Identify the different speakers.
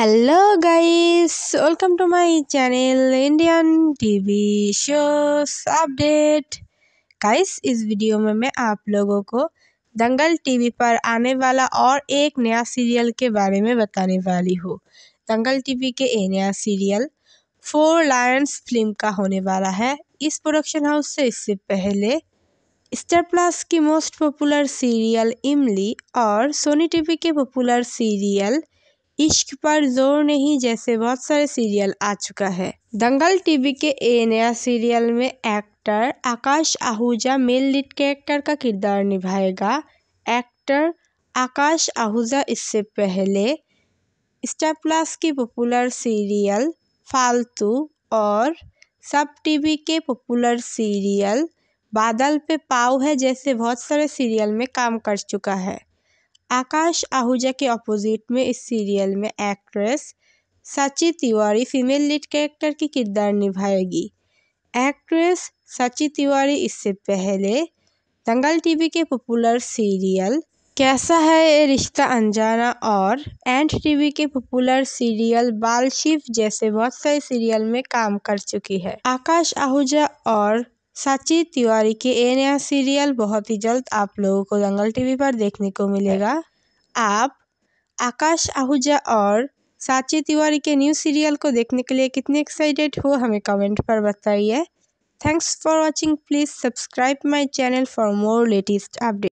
Speaker 1: hello guys welcome to my channel Indian TV shows update guys इस वीडियो में मैं आप लोगों को दंगल टीवी पर आने वाला और एक नया सीरियल के बारे में बताने वाली हूँ दंगल टीवी के ये नया सीरियल फोर लायंस फिल्म का होने वाला है इस प्रोडक्शन हाउस से इससे पहले स्टार प्लस की मोस्ट पॉपुलर सीरियल इमली और सोनी टीवी के पॉपुलर सीरियल इश्क पर जोर नहीं जैसे बहुत सारे सीरियल आ चुका है दंगल टीवी के ए नया सीरियल में actor Akash Ahuja male lead character का किरदार निभाएगा एक्टर आकाश आहूजा इससे पहले स्टार प्लस की पॉपुलर सीरियल फालतू और सब टीवी के पॉपुलर सीरियल बादल पे पाव है जैसे बहुत सारे सीरियल में काम कर चुका है आकाश आहूजा के अपोजिट में इस सीरियल में actress Sachi Tiwari female lead character की किरदार निभाएगी एक्ट्रेस सची तिवारी इससे पहले दंगल टीवी के पॉपुलर सीरियल कैसा है ये रिश्ता अनजाना और एंड टीवी के पॉपुलर सीरियल बाल शिव जैसे बहुत सारे सीरियल में काम कर चुकी है आकाश आहूजा और साची तिवारी के ये नया सीरियल बहुत ही जल्द आप लोगों को दंगल टीवी पर देखने को मिलेगा आप आकाश आहूजा और साची तिवारी के न्यू सीरियल को देखने के लिए कितने एक्साइटेड हो हमें कमेंट पर बताइए thanks for watching please subscribe my channel for more latest update